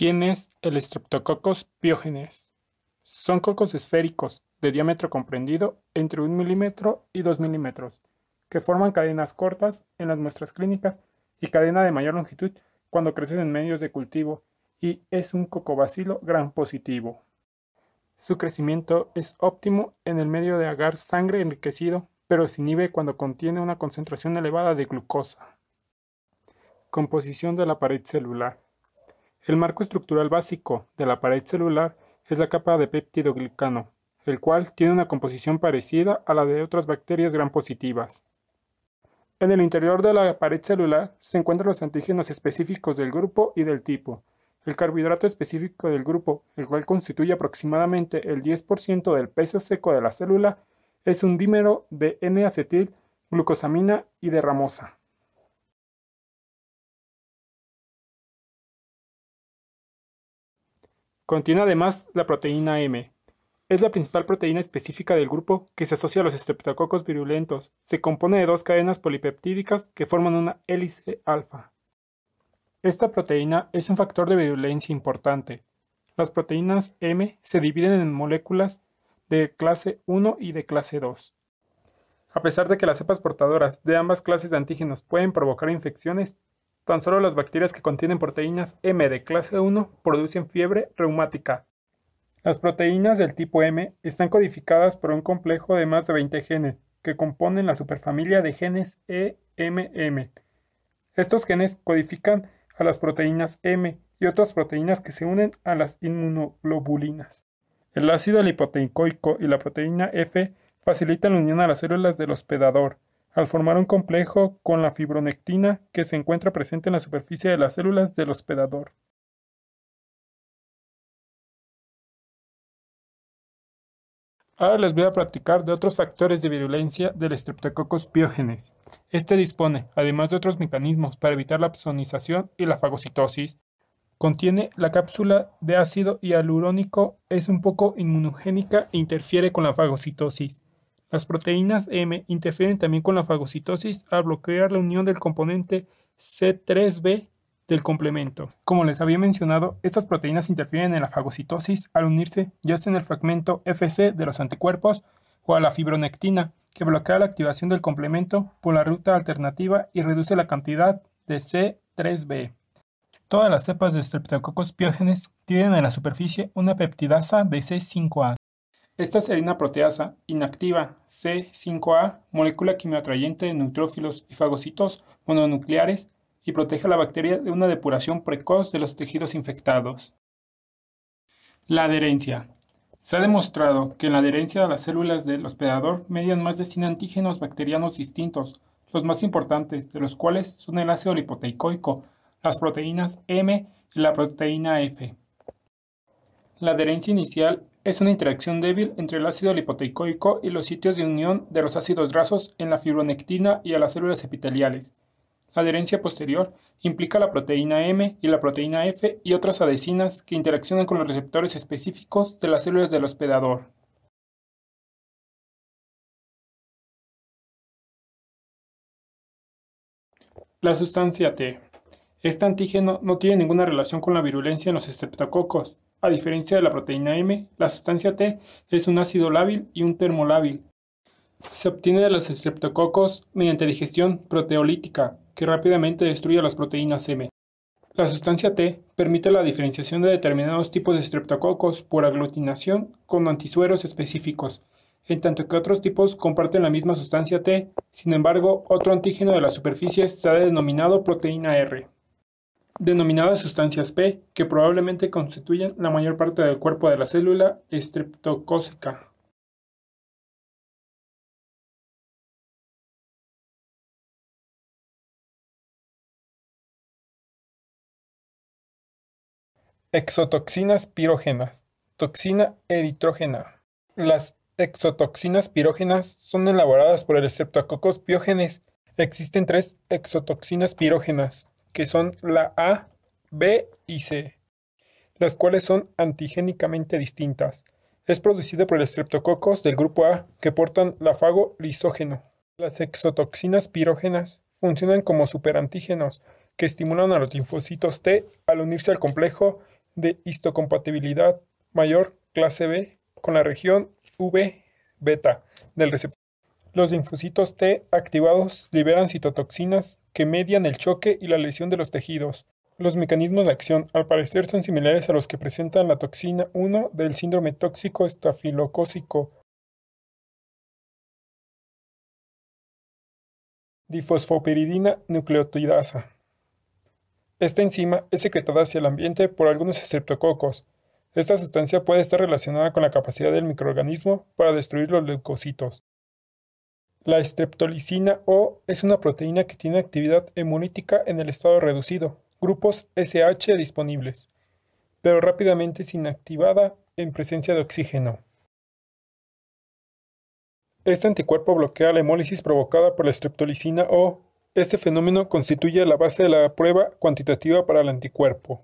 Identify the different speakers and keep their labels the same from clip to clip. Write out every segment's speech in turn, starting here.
Speaker 1: ¿Quién es el Streptococcus piógenes. Son cocos esféricos, de diámetro comprendido entre 1 milímetro y 2 milímetros, que forman cadenas cortas en las muestras clínicas y cadena de mayor longitud cuando crecen en medios de cultivo y es un cocobacilo gran positivo. Su crecimiento es óptimo en el medio de agar sangre enriquecido, pero se inhibe cuando contiene una concentración elevada de glucosa. Composición de la pared celular. El marco estructural básico de la pared celular es la capa de peptidoglicano, el cual tiene una composición parecida a la de otras bacterias Gram positivas. En el interior de la pared celular se encuentran los antígenos específicos del grupo y del tipo, el carbohidrato específico del grupo, el cual constituye aproximadamente el 10% del peso seco de la célula, es un dímero de N-acetil, glucosamina y de ramosa. Contiene además la proteína M. Es la principal proteína específica del grupo que se asocia a los estreptococos virulentos. Se compone de dos cadenas polipeptídicas que forman una hélice alfa. Esta proteína es un factor de virulencia importante. Las proteínas M se dividen en moléculas de clase 1 y de clase 2. A pesar de que las cepas portadoras de ambas clases de antígenos pueden provocar infecciones, Tan solo las bacterias que contienen proteínas M de clase 1 producen fiebre reumática. Las proteínas del tipo M están codificadas por un complejo de más de 20 genes que componen la superfamilia de genes EMM. Estos genes codifican a las proteínas M y otras proteínas que se unen a las inmunoglobulinas. El ácido lipoteicoico y la proteína F facilitan la unión a las células del hospedador, al formar un complejo con la fibronectina que se encuentra presente en la superficie de las células del hospedador. Ahora les voy a platicar de otros factores de virulencia del Streptococcus piógenes. Este dispone, además de otros mecanismos para evitar la opsonización y la fagocitosis, contiene la cápsula de ácido hialurónico, es un poco inmunogénica e interfiere con la fagocitosis. Las proteínas M interfieren también con la fagocitosis al bloquear la unión del componente C3B del complemento. Como les había mencionado, estas proteínas interfieren en la fagocitosis al unirse ya sea en el fragmento FC de los anticuerpos o a la fibronectina, que bloquea la activación del complemento por la ruta alternativa y reduce la cantidad de C3B. Todas las cepas de Streptococcus piógenes tienen en la superficie una peptidasa de C5A. Esta serina proteasa inactiva C5A, molécula quimiotrayente de neutrófilos y fagocitos mononucleares y protege a la bacteria de una depuración precoz de los tejidos infectados. La adherencia. Se ha demostrado que en la adherencia a las células del hospedador median más de 100 antígenos bacterianos distintos, los más importantes de los cuales son el ácido lipoteicoico, las proteínas M y la proteína F. La adherencia inicial es una interacción débil entre el ácido lipoteicoico y los sitios de unión de los ácidos grasos en la fibronectina y a las células epiteliales. La adherencia posterior implica la proteína M y la proteína F y otras adhesinas que interaccionan con los receptores específicos de las células del hospedador. La sustancia T. Este antígeno no tiene ninguna relación con la virulencia en los estreptococos, a diferencia de la proteína M, la sustancia T es un ácido lábil y un termolábil. Se obtiene de los estreptococos mediante digestión proteolítica, que rápidamente destruye las proteínas M. La sustancia T permite la diferenciación de determinados tipos de estreptococos por aglutinación con antisueros específicos, en tanto que otros tipos comparten la misma sustancia T, sin embargo, otro antígeno de la superficie está denominado proteína R denominadas sustancias P, que probablemente constituyen la mayor parte del cuerpo de la célula estreptocócica. Exotoxinas pirógenas. Toxina eritrógena. Las exotoxinas pirógenas son elaboradas por el Streptococcus piógenes. Existen tres exotoxinas pirógenas que son la A, B y C, las cuales son antigénicamente distintas. Es producido por el streptococcus del grupo A, que portan la fago lisógeno. Las exotoxinas pirógenas funcionan como superantígenos, que estimulan a los linfocitos T al unirse al complejo de histocompatibilidad mayor clase B con la región V beta del receptor. Los linfocitos T activados liberan citotoxinas que median el choque y la lesión de los tejidos. Los mecanismos de acción al parecer son similares a los que presentan la toxina 1 del síndrome tóxico estafilocócico. difosfopiridina nucleotidasa. Esta enzima es secretada hacia el ambiente por algunos estreptococos. Esta sustancia puede estar relacionada con la capacidad del microorganismo para destruir los leucocitos. La Streptolisina O es una proteína que tiene actividad hemolítica en el estado reducido, grupos SH disponibles, pero rápidamente es inactivada en presencia de oxígeno. Este anticuerpo bloquea la hemólisis provocada por la streptolisina O. Este fenómeno constituye la base de la prueba cuantitativa para el anticuerpo.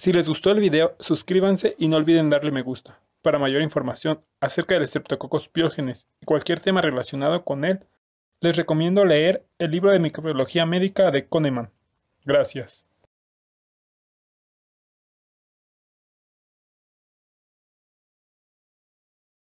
Speaker 1: Si les gustó el video, suscríbanse y no olviden darle me gusta. Para mayor información acerca del Streptococcus piógenes y cualquier tema relacionado con él, les recomiendo leer el libro de microbiología médica de Kahneman. Gracias.